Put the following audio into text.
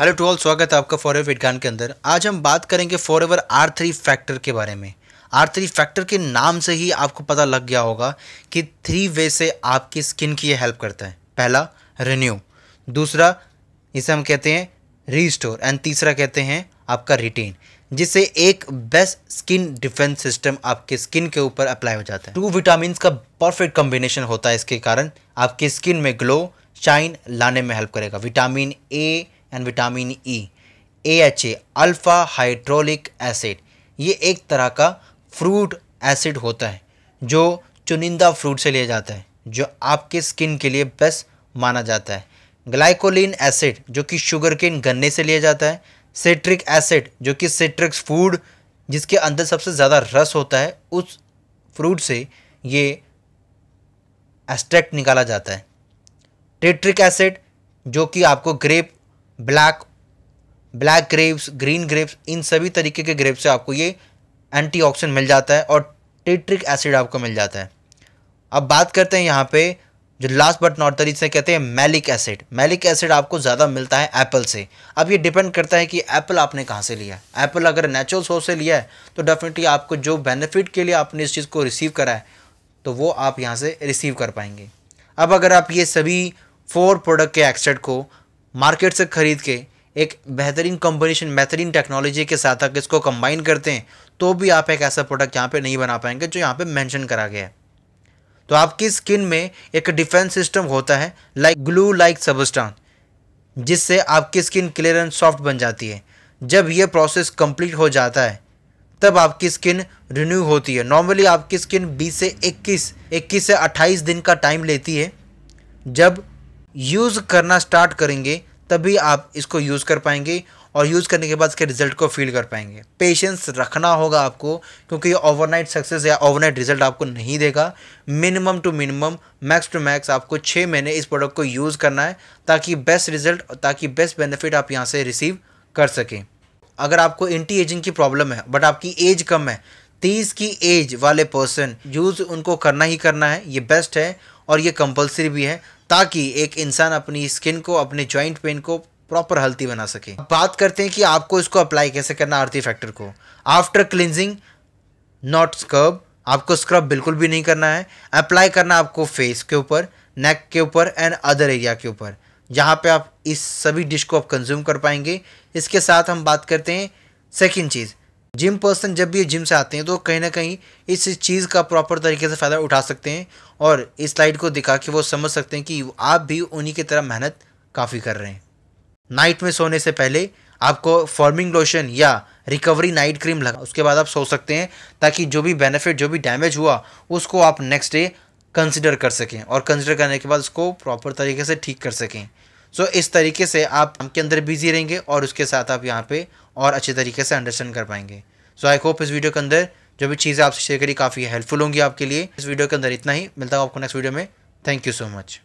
hello to all स्वागत है आपका फॉर एवर विज्ञान के अंदर आज हम बात करेंगे forever R three factor के बारे में आर थ्री फैक्टर के नाम से ही आपको पता लग गया होगा कि थ्री वे से आपकी स्किन की ये हेल्प करता है पहला रिन्यू दूसरा इसे हम कहते हैं रीस्टोर एंड तीसरा कहते हैं आपका रिटेन जिससे एक बेस्ट स्किन डिफेंस सिस्टम आपके स्किन के ऊपर अप्लाई हो जाता है टू विटामिन का परफेक्ट कॉम्बिनेशन होता है इसके कारण आपकी स्किन में ग्लो शाइन लाने में हेल्प करेगा vitamin A and vitamin E A H A alpha hydraulic acid ये एक तरह का फ्रूट एसिड होता है जो चुनिंदा फ्रूट से लिया जाता है जो आपके स्किन के लिए बेस्ट माना जाता है ग्लाइकोलिन एसिड जो कि शुगर केन गन्ने से लिया जाता है सिट्रिक एसिड जो कि सिट्रिक्स फूड जिसके अंदर सबसे ज़्यादा रस होता है उस फ्रूट से ये एस्ट्रैक्ट निकाला जाता है टेट्रिक एसिड जो कि आपको grape black black grapes green grapes इन सभी तरीके के ग्रेप्स से आपको ये एंटीऑक्सीडेंट मिल जाता है और टिट्रिक एसिड आपको मिल जाता है अब बात करते हैं यहाँ पे जो लास्ट बट नॉट द से कहते हैं मैलिक एसिड मैलिक एसिड आपको ज़्यादा मिलता है एप्पल से अब ये डिपेंड करता है कि एप्पल आपने कहाँ से लिया है एप्पल अगर नेचुरल सोर्स से लिया है तो डेफिनेटली आपको जो बेनिफिट के लिए आपने इस चीज़ को रिसीव करा है तो वो आप यहाँ से रिसीव कर पाएंगे अब अगर आप ये सभी फोर प्रोडक्ट के एक्सट्रेट को मार्केट से ख़रीद के एक बेहतरीन कॉम्बिनेशन बेहतरीन टेक्नोलॉजी के साथ अगर इसको कंबाइन करते हैं तो भी आप एक ऐसा प्रोडक्ट यहाँ पे नहीं बना पाएंगे जो यहाँ पे मेंशन करा गया है तो आपकी स्किन में एक डिफेंस सिस्टम होता है लाइक ग्लू लाइक सबस्टान जिससे आपकी स्किन क्लियर एंड सॉफ्ट बन जाती है जब यह प्रोसेस कंप्लीट हो जाता है तब आपकी स्किन रिन्यू होती है नॉर्मली आपकी स्किन 20 से 21 21 से 28 दिन का टाइम लेती है जब यूज़ करना स्टार्ट करेंगे तभी आप इसको यूज़ कर पाएंगे और यूज़ करने के बाद इसके रिजल्ट को फील कर पाएंगे पेशेंस रखना होगा आपको क्योंकि ये ओवरनाइट सक्सेस या ओवरनाइट रिजल्ट आपको नहीं देगा minimum to minimum max to max आपको छः महीने इस प्रोडक्ट को यूज़ करना है ताकि बेस्ट रिजल्ट ताकि बेस्ट बेनिफिट आप यहाँ से रिसीव कर सकें अगर आपको एंटी एजिंग की प्रॉब्लम है बट आपकी एज कम है तीस की एज वाले पर्सन यूज़ उनको करना ही करना है ये बेस्ट है और ये कंपलसरी भी है ताकि एक इंसान अपनी स्किन को अपने जॉइंट पेन को प्रॉपर हेल्थी बना सके बात करते हैं कि आपको इसको अप्लाई कैसे करना आरती फैक्टर को आफ्टर क्लिनजिंग नॉट स्क्रब आपको स्क्रब बिल्कुल भी नहीं करना है अप्लाई करना आपको फेस के ऊपर नेक के ऊपर एंड अदर एरिया के ऊपर जहाँ पे आप इस सभी डिश को आप कंज्यूम कर पाएंगे इसके साथ हम बात करते हैं सेकेंड चीज़ जिम पर्सन जब भी जिम से आते हैं तो कहीं ना कहीं इस चीज़ का प्रॉपर तरीके से फ़ायदा उठा सकते हैं और इस स्लाइड को दिखा के वो समझ सकते हैं कि आप भी उन्हीं की तरह मेहनत काफ़ी कर रहे हैं नाइट में सोने से पहले आपको फॉर्मिंग लोशन या रिकवरी नाइट क्रीम लगा उसके बाद आप सो सकते हैं ताकि जो भी बेनिफिट जो भी डैमेज हुआ उसको आप नेक्स्ट डे कंसिडर कर सकें और कंसिडर करने के बाद उसको प्रॉपर तरीके से ठीक कर सकें सो so, इस तरीके से आप के अंदर बिजी रहेंगे और उसके साथ आप यहाँ पे और अच्छे तरीके से अंडरस्टैंड कर पाएंगे सो आई होप इस वीडियो के अंदर जो भी चीज़ें आपसे शेयर करी काफ़ी हेल्पफुल होंगी आपके लिए इस वीडियो के अंदर इतना ही मिलता हूँ आपको नेक्स्ट वीडियो में थैंक यू सो मच